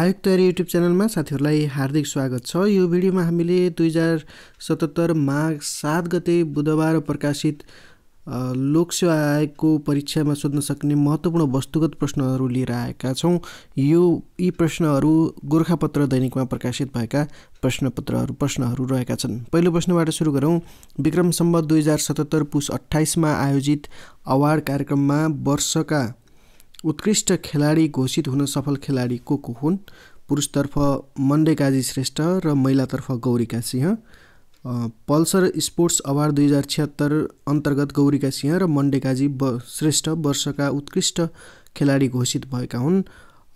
आयुक्तर YouTube च्यानलमा साथीहरूलाई हार्दिक स्वागत छ यो भिडियोमा हामीले दुई हजार सतहत्तर माघ सात गते बुधबार प्रकाशित लोकसेवा आयोगको परीक्षामा सोध्न सक्ने महत्त्वपूर्ण वस्तुगत प्रश्नहरू लिएर आएका छौँ यो यी प्रश्नहरू गोर्खापत्र दैनिकमा प्रकाशित भएका प्रश्नपत्रहरू प्रश्नहरू रहेका छन् पहिलो प्रश्नबाट सुरु गरौँ विक्रम सम्बत दुई हजार सतहत्तर पुस अठाइसमा आयोजित अवार्ड कार्यक्रममा वर्षका उत्कृष्ट खेलाडी घोषित हुन सफल खेलाडी को को हुन् पुरुषतर्फ मन्डे श्रेष्ठ र महिलातर्फ गौरीका सिंह पल्सर स्पोर्ट्स अवार्ड दुई हजार छिहत्तर अन्तर्गत गौरीका सिंह र मन्डेकाजी ब श्रेष्ठ वर्षका उत्कृष्ट खेलाडी घोषित भएका हुन्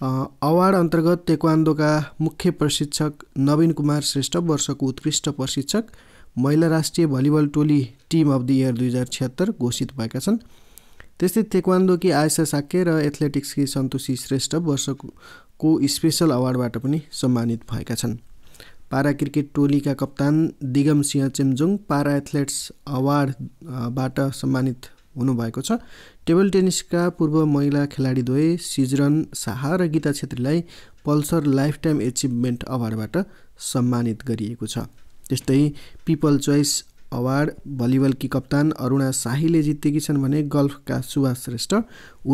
अवार्ड अन्तर्गत तेक्वान्दोका मुख्य प्रशिक्षक नवीन कुमार श्रेष्ठ वर्षको उत्कृष्ट प्रशिक्षक महिला राष्ट्रिय भलिबल टोली टिम अफ द इयर दुई हजार छिहत्तर घोषित भएका छन् त्यस्तै तेक्वान्दोकी आयसा साके र एथलेटिक्सकी सन्तोषी श्रेष्ठ वर्षको स्पेसल अवार्डबाट पनि सम्मानित भएका छन् पारा क्रिकेट टोलीका कप्तान दिगम सिंह चेम्जोङ पारा एथलेट्स अवार्डबाट सम्मानित हुनुभएको छ टेबल टेनिसका पूर्व महिला खेलाडीद्वय सिजरन शाह र गीता छेत्रीलाई पल्सर लाइफटाइम टाइम एचिभमेन्ट अवार्डबाट सम्मानित गरिएको छ त्यस्तै पिपल चोइस अवार्ड भलिबलकी कप्तान अरुणा शाहीले जितेकी छन् भने गल्फका सुभाष श्रेष्ठ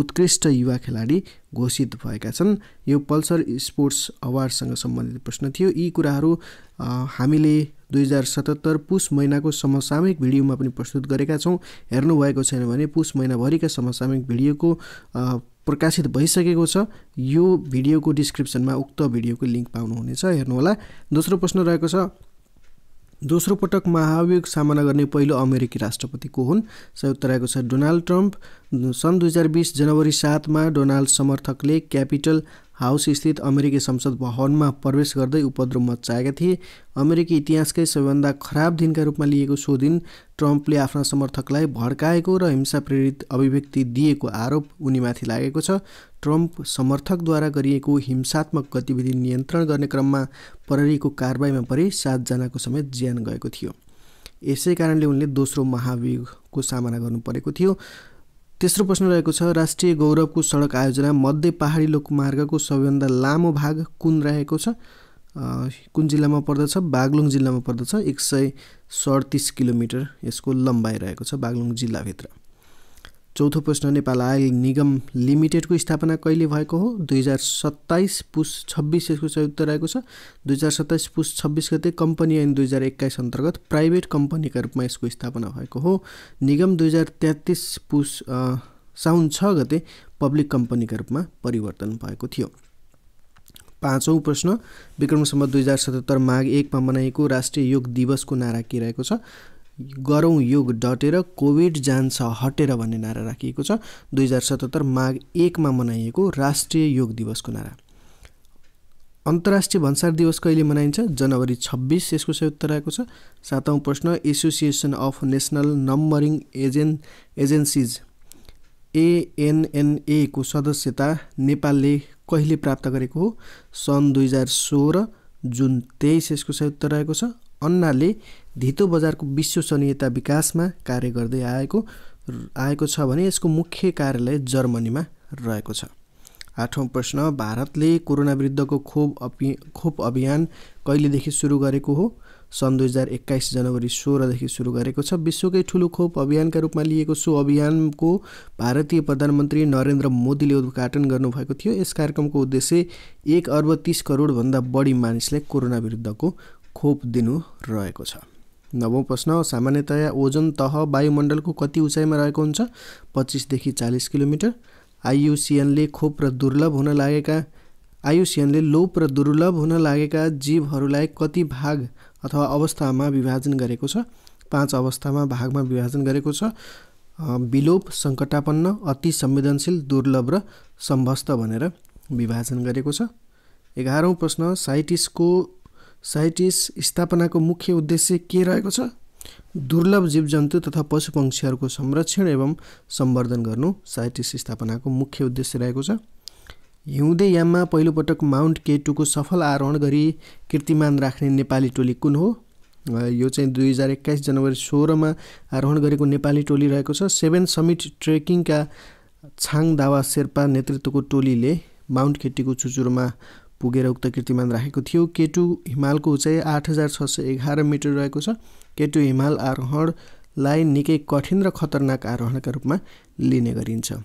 उत्कृष्ट युवा खेलाडी घोषित भएका छन् यो पल्सर स्पोर्ट्स अवार्डसँग सम्बन्धित प्रश्न थियो यी कुराहरू हामीले दुई हजार सतहत्तर पुस महिनाको समसामयिक भिडियोमा पनि प्रस्तुत गरेका छौँ हेर्नुभएको छैन भने पुस महिनाभरिका समसामयिक भिडियोको प्रकाशित भइसकेको छ यो भिडियोको डिस्क्रिप्सनमा उक्त भिडियोको लिङ्क पाउनुहुनेछ हेर्नुहोला दोस्रो प्रश्न रहेको छ दोस्रो पटक महाभियोग सामना गर्ने पहिलो अमेरिकी राष्ट्रपति को हुन् संयुक्त रहेको छ डोनाल्ड ट्रम्प सन् दुई हजार बिस जनवरी सातमा डोनाल्ड समर्थकले क्यापिटल हाउसस्थित अमेरिकी संसद भवनमा प्रवेश गर्दै उपद्रव मचाएका थिए अमेरिकी इतिहासकै सबैभन्दा खराब दिनका रूपमा लिएको सो दिन ट्रम्पले आफ्ना समर्थकलाई भड्काएको र हिंसा प्रेरित अभिव्यक्ति दिएको आरोप उनीमाथि लागेको छ ट्रम्प समर्थकद्वारा गरिएको हिंसात्मक गतिविधि नियन्त्रण गर्ने क्रममा प्रहरीको कारवाहीमा परि सातजनाको समेत ज्यान गएको थियो यसै कारणले उनले दोस्रो महाभियोगको सामना गर्नु परेको थियो तेस्रो प्रश्न रहेको छ राष्ट्रिय गौरवको सडक आयोजना मध्य पहाडी लोकमार्गको सबैभन्दा लामो भाग कुन रहेको छ कुन जिल्लामा पर्दछ बागलुङ जिल्लामा पर्दछ एक सय सडतिस किलोमिटर यसको लम्बाइ रहेको छ बागलुङ जिल्लाभित्र चौथो प्रश्न नेपाल आयल निगम लिमिटेडको स्थापना कहिले भएको हो दुई हजार सत्ताइस पुस छब्बिस यसको उत्तर रहेको छ दुई हजार सत्ताइस पुस छब्बिस गते कम्पनी ऐन दुई हजार एक्काइस अन्तर्गत प्राइभेट कम्पनीका रूपमा यसको स्थापना भएको हो निगम दुई हजार तेत्तिस पुस साउन छ गते पब्लिक कम्पनीका रूपमा परिवर्तन भएको थियो पाँचौँ प्रश्न विक्रमसम्म दुई हजार सतहत्तर माघ एकमा मनाइएको राष्ट्रिय योग दिवसको नारा के रहेको छ गरौँ योग डटेर कोभिड जान्छ हटेर भन्ने नारा राखिएको छ दुई हजार सतहत्तर माघ एकमा मनाइएको राष्ट्रिय योग दिवसको नारा अन्तर्राष्ट्रिय भन्सार दिवस कहिले मनाइन्छ जनवरी छब्बिस यसको सही उत्तर आएको छ सातौँ प्रश्न association of national numbering agen agencies ANNA को सदस्यता नेपालले कहिले प्राप्त गरेको हो सन् दुई हजार सोह्र जुन तेइस यसको सही उत्तर रहेको छ अन्नाले धितो बजारको विश्वसनीयता विकासमा कार्य गर्दै आएको आएको छ भने यसको मुख्य कार्यालय जर्मनीमा रहेको छ आठौँ प्रश्न भारतले कोरोना विरुद्धको खोप अपि खोप अभियान कहिलेदेखि सुरु गरेको हो सन् दुई हजार एक्काइस जनवरी सोह्रदेखि सुरु गरेको छ विश्वकै ठुलो खोप अभियानका रूपमा लिएको सो अभियानको भारतीय प्रधानमन्त्री नरेन्द्र मोदीले उद्घाटन गर्नुभएको थियो यस कार्यक्रमको उद्देश्य एक अर्ब तिस करोडभन्दा बढी मानिसलाई कोरोना विरुद्धको खोप दिनु रहेको छ नवौँ प्रश्न सामान्यतया ओजन तह वायुमण्डलको कति उचाइमा रहेको हुन्छ पच्चिसदेखि चालिस किलोमिटर आइयुसिएनले खोप र दुर्लभ हुन लागेका आयुसिएनले लोप र दुर्लभ हुन लागेका जीवहरूलाई कति भाग अथवा अवस्थामा विभाजन गरेको छ पाँच अवस्थामा भागमा विभाजन गरेको छ विलोप सङ्कटापन्न अति संवेदनशील दुर्लभ र सम्भस्त भनेर विभाजन गरेको छ एघारौँ प्रश्न साइटिसको साइटिस स्थापनाको मुख्य उद्देश्य के रहेको छ दुर्लभ जीव जन्तु तथा पशुपक्षीहरूको संरक्षण एवं सम्वर्धन गर्नु साइटिस स्थापनाको मुख्य उद्देश्य रहेको छ हिउँदे याममा पहिलोपटक माउन्ट केटुको सफल आरोहण गरी कीर्तिमान राख्ने नेपाली टोली कुन हो यो चाहिँ दुई हजार एक्काइस जनवरी सोह्रमा आरोहण गरेको नेपाली टोली रहेको छ सेभेन समिट ट्रेकिङका छाङ दावा शेर्पा नेतृत्वको टोलीले माउन्ट केटीको चुचुरोमा पुगेर उक्त कीर्तिमान राखेको थियो केटु हिमालको उचाइ आठ हजार छ सय एघार मिटर रहेको छ केटु हिमाल आरोहणलाई निकै कठिन र खतरनाक आरोहणका रूपमा लिने गरिन्छ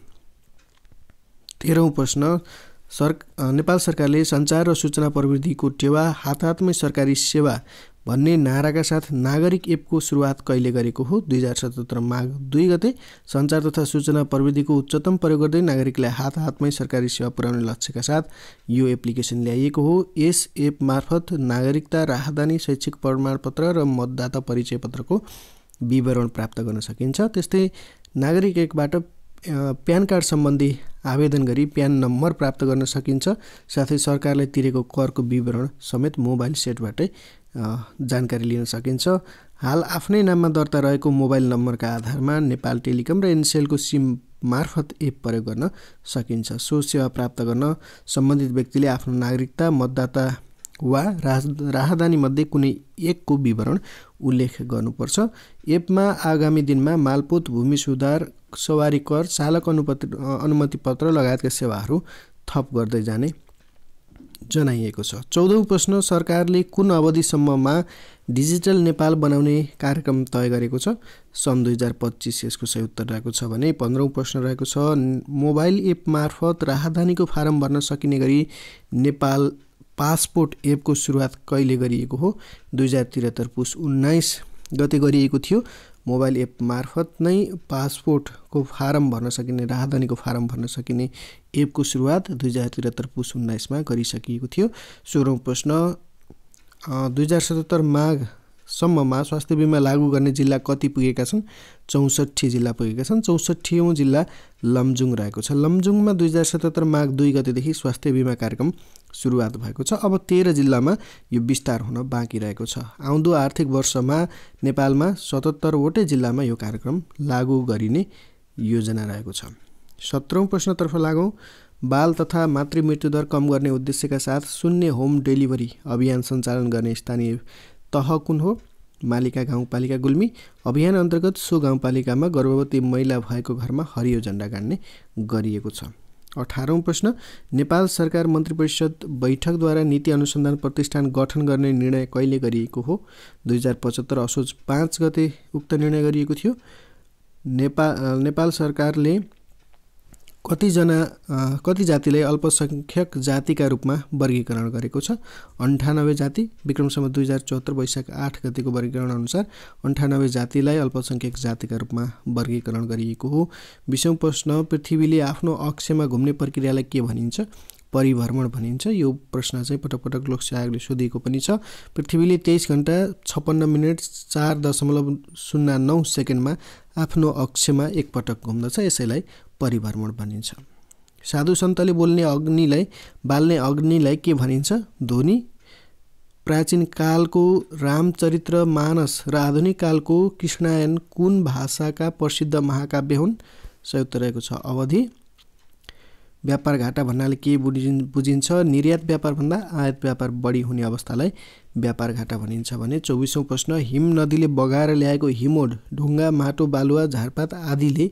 तेह्रौँ प्रश्न सर नेपाल सरकारले सञ्चार र सूचना प्रविधिको टेवा हातमै सरकारी सेवा भन्ने नाराका साथ नागरिक एपको सुरुवात कहिले गरेको हो दुई हजार सतहत्तर माघ दुई गते सञ्चार तथा सूचना प्रविधिको उच्चतम प्रयोग गर्दै नागरिकलाई हात हातमै सरकारी सेवा पुर्याउने लक्ष्यका साथ यो एप्लिकेसन ल्याइएको हो यस एप मार्फत नागरिकता राहदानी शैक्षिक प्रमाणपत्र र मतदाता परिचय पत्रको विवरण प्राप्त गर्न सकिन्छ त्यस्तै नागरिक एकबाट प्यान कार्ड सम्बन्धी आवेदन गरी प्यान नम्बर प्राप्त गर्न सकिन्छ साथै सरकारले तिरेको करको विवरण समेत मोबाइल सेटबाटै जानकारी लिन सकिन्छ हाल आफ्नै नाममा दर्ता रहेको मोबाइल नम्बरका आधारमा नेपाल टेलिकम र एनसेलको सिम मार्फत एप प्रयोग गर्न सकिन्छ सो सेवा प्राप्त गर्न सम्बन्धित व्यक्तिले आफ्नो नागरिकता मतदाता वा राह राहदानीमध्ये कुनै एकको विवरण उल्लेख गर्नुपर्छ एपमा आगामी दिनमा मालपोत भूमि सुधार सवारी कर चालक अनुपत्र अनुमति पत्र लगायतका सेवाहरू थप गर्दै जाने जनाइएको छ चौधौँ प्रश्न सरकारले कुन अवधिसम्ममा डिजिटल नेपाल बनाउने कार्यक्रम तय गरेको छ सन् दुई हजार पच्चिस यसको सही उत्तर रहेको छ भने पन्ध्रौँ प्रश्न रहेको छ मोबाइल एप मार्फत राहदानीको फारम भर्न सकिने गरी नेपाल पासपोर्ट एपको सुरुवात कहिले गरिएको हो दुई हजार त्रिहत्तर पुस उन्नाइस गते गरिएको थियो मोबाइल एप मार्फत नै पासपोर्टको फारम भर्न सकिने राहदानीको फारम भर्न सकिने एपको सुरुवात दुई हजार त्रिहत्तर पुस उन्नाइसमा गरिसकिएको थियो सोह्रौँ प्रश्न दुई हजार सतहत्तर माघसम्ममा स्वास्थ्य बिमा लागू गर्ने जिल्ला कति पुगेका छन् चौसठी जिल्ला पुगेका छन् चौसठीौँ जिल्ला लमजुङ रहेको छ लमजुङमा दुई हजार सतहत्तर माघ दुई गतेदेखि स्वास्थ्य बिमा कार्यक्रम सुरुवात भएको छ अब तेह्र जिल्लामा यो विस्तार हुन बाँकी रहेको छ आउँदो आर्थिक वर्षमा नेपालमा सतहत्तरवटै जिल्लामा यो कार्यक्रम लागू गरिने योजना रहेको छ सत्रौँ प्रश्नतर्फ लागौँ बाल तथा मातृ मृत्युदर कम गर्ने उद्देश्यका साथ शून्य होम डेलिभरी अभियान सञ्चालन गर्ने स्थानीय तह कुन हो मालिका गाउँपालिका गुल्मी अभियान अन्तर्गत सो गाउँपालिकामा गर्भवती महिला भएको घरमा हरियो झन्डा गाड्ने गरिएको छ अठारौँ प्रश्न नेपाल सरकार मन्त्री परिषद बैठकद्वारा नीति अनुसन्धान प्रतिष्ठान गठन गर्ने निर्णय कहिले गरिएको हो दुई हजार पचहत्तर असोज पाँच गते उक्त निर्णय गरिएको थियो नेपाल नेपाल सरकारले कतिजना कति जातिलाई अल्पसङ्ख्यक जातिका रूपमा वर्गीकरण गरेको छ अन्ठानब्बे जाति विक्रमसम्म दुई हजार चौहत्तर वैशाख आठ गतिको वर्गीकरण अनुसार अन्ठानब्बे जातिलाई अल्पसङ्ख्यक जातिका रूपमा वर्गीकरण गरिएको हो विषम प्रश्न पृथ्वीले आफ्नो अक्षमा घुम्ने प्रक्रियालाई के भनिन्छ परिभ्रमण भनिन्छ यो प्रश्न चाहिँ पटक पटक लोकसेवा आयोगले सोधिएको पनि छ पृथ्वीले तेइस घन्टा छप्पन्न मिनट चार दशमलव शून्य नौ सेकेन्डमा आफ्नो अक्षमा एकपटक घुम्दछ यसैलाई परिभ्रमण भनिन्छ साधु सन्तले बोल्ने अग्निलाई बाल्ने अग्निलाई के भनिन्छ ध्वनि प्राचीन कालको रामचरित्र मानस र आधुनिक कालको कृष्णायन कुन भाषाका प्रसिद्ध महाकाव्य हुन् संयुक्त रहेको छ अवधि व्यापार घाटा भन्नाले के बुझिन्छ निर्यात व्यापारभन्दा आयात व्यापार बढी हुने अवस्थालाई व्यापार घाटा भनिन्छ भने चौबिसौँ प्रश्न हिम नदीले बगाएर ल्याएको हिमोड ढुङ्गा माटो बालुवा झारपात आदिले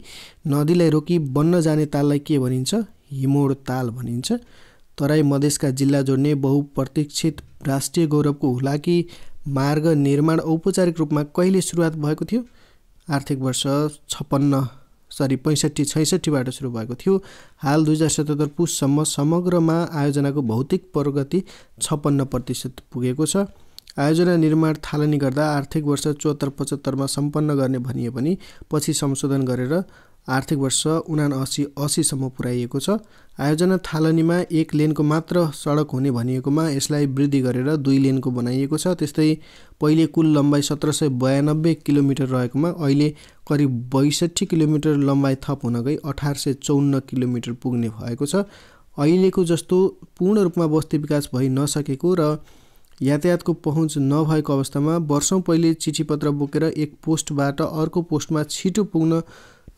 नदीलाई रोकी बन्न जाने ताललाई के भनिन्छ हिमोड ताल भनिन्छ तराई मधेसका जिल्ला जोड्ने बहुप्रतीक्षित राष्ट्रिय गौरवको हुलाकी मार्ग निर्माण औपचारिक रूपमा कहिले सुरुवात भएको थियो आर्थिक वर्ष छप्पन्न सरी पैँसठी छैसठीबाट सुरु भएको थियो हाल दुई हजार सतहत्तर पुससम्म समग्रमा आयोजनाको भौतिक प्रगति छप्पन्न प्रतिशत पुगेको छ आयोजना निर्माण थालनी गर्दा आर्थिक वर्ष चौहत्तर पचहत्तरमा सम्पन्न गर्ने भनिए पनि पछि संशोधन गरेर आर्थिक वर्ष उना असी असीसम्म पुर्याइएको छ आयोजना थालनीमा एक लेनको मात्र सडक हुने भनिएकोमा यसलाई वृद्धि गरेर दुई लेनको बनाइएको छ त्यस्तै पहिले कुल लम्बाइ सत्र सय बयानब्बे किलोमिटर रहेकोमा अहिले करिब बैसठी किलोमिटर लम्बाइ थप हुन गई अठार सय चौन्न किलोमिटर पुग्ने भएको छ अहिलेको जस्तो पूर्ण रूपमा बस्ती विकास भइ नसकेको र यातायातको पहुँच नभएको अवस्थामा वर्षौँ पहिले चिठीपत्र बोकेर एक पोस्टबाट अर्को पोस्टमा छिटो पुग्न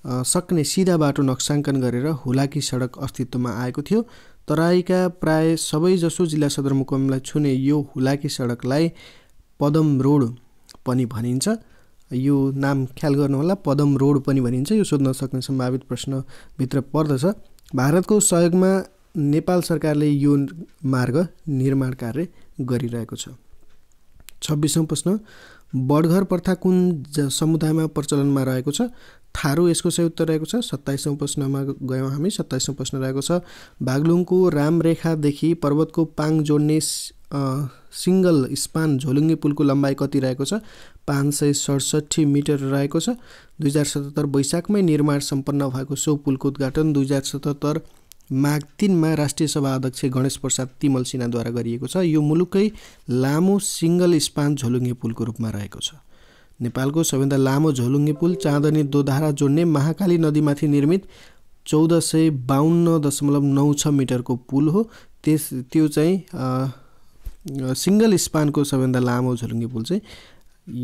सक्ने सिधा बाटो नक्साङ्कन गरेर हुलाकी सडक अस्तित्वमा आएको थियो तराईका प्राय सबैजसो जिल्ला सदरमुकामलाई छुने यो हुलाकी सडकलाई पदम रोड पनि भनिन्छ यो नाम ख्याल गर्नुहोला पदम रोड पनि भनिन्छ यो सोध्न सक्ने सम्भावित प्रश्नभित्र पर्दछ भारतको सहयोगमा नेपाल सरकारले यो मार्ग निर्माण कार्य गरिरहेको छ छब्बिसौँ प्रश्न बडघर प्रथा कुन समुदायमा प्रचलनमा रहेको छ थारू यसको चाहिँ उत्तर रहेको छ सत्ताइसौँ प्रश्नमा गयौँ हामी सत्ताइसौँ प्रश्न रहेको छ बागलुङको रामरेखादेखि पर्वतको पाङ जोड्ने सिङ्गल स्पान झोलुङ्गे पुलको लम्बाइ कति रहेको छ पाँच सय सडसठी मिटर रहेको छ दुई हजार सतहत्तर वैशाखमै निर्माण सम्पन्न भएको सो पुलको उद्घाटन दुई हजार सतहत्तर माघ तिनमा राष्ट्रिय सभा अध्यक्ष गणेश प्रसाद तिमल सिन्हाद्वारा गरिएको छ यो मुलुकै लामो सिङ्गल स्पान झोलुङ्गे पुलको रूपमा रहेको छ नेपालको सबैभन्दा लामो झोलुङ्गे पुल चाँदनी दोधारा जोड्ने महाकाली नदीमाथि निर्मित चौध सय बाहन्न दशमलव नौ छ मिटरको पुल हो त्यस त्यो चाहिँ सिङ्गल स्पानको सबैभन्दा लामो झोलुङ्गे पुल चाहिँ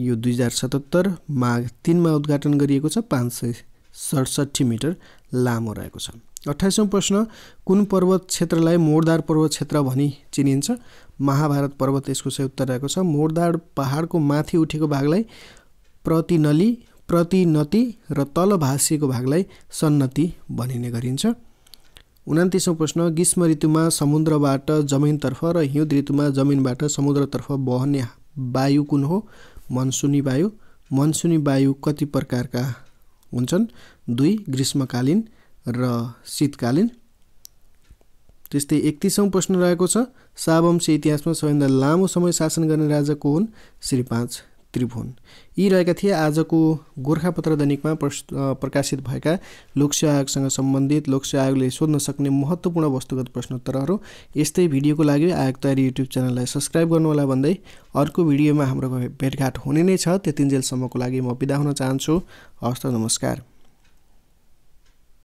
यो दुई हजार सतहत्तर माघ तिनमा उद्घाटन गरिएको छ पाँच सय सडसट्ठी मिटर लामो रहेको छ अठाइसौँ प्रश्न कुन पर्वत क्षेत्रलाई मोरदार पर्वत क्षेत्र भनी चिनिन्छ महाभारत पर्वत यसको चाहिँ उत्तर रहेको छ मोरदार पहाडको माथि उठेको भागलाई प्रतिनली प्रतिनति र तल भाषीको भागलाई सन्नति भनिने गरिन्छ उनातिसौँ प्रश्न ग्रीष्म ऋतुमा समुद्रबाट जमिनतर्फ र हिउँद ऋतुमा जमिनबाट समुद्रतर्फ बहने वायु कुन हो मनसुनी वायु मनसुनी वायु कति प्रकारका हुन्छन् दुई ग्रीष्मकालीन र शीतकालीन त्यस्तै एकतिसौँ प्रश्न रहेको छ सावंशी इतिहासमा सबैभन्दा लामो समय शासन गर्ने राजा को हुन् श्री पाँच त्रिभुवन यी रहेका थिए आजको गोर्खापत्र दैनिकमा प्रकाशित भएका लोकसेवा आयोगसँग सम्बन्धित लोकसेवा आयोगले सोध्न सक्ने महत्त्वपूर्ण वस्तुगत प्रश्नोत्तरहरू यस्तै भिडियोको लागि आयोग तयारी युट्युब च्यानललाई सब्सक्राइब गर्नुहोला भन्दै अर्को भिडियोमा हाम्रो भेटघाट हुने नै छ त्यतिन्जेलसम्मको लागि म बिदा हुन चाहन्छु हस्त नमस्कार